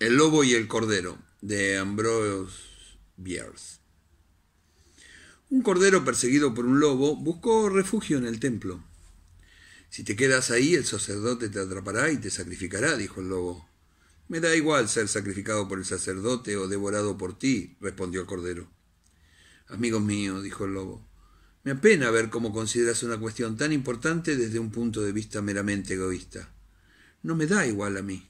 El lobo y el cordero de Ambrose Bierce. Un cordero perseguido por un lobo buscó refugio en el templo. Si te quedas ahí, el sacerdote te atrapará y te sacrificará, dijo el lobo. Me da igual ser sacrificado por el sacerdote o devorado por ti, respondió el cordero. Amigo mío, dijo el lobo, me apena ver cómo consideras una cuestión tan importante desde un punto de vista meramente egoísta. No me da igual a mí.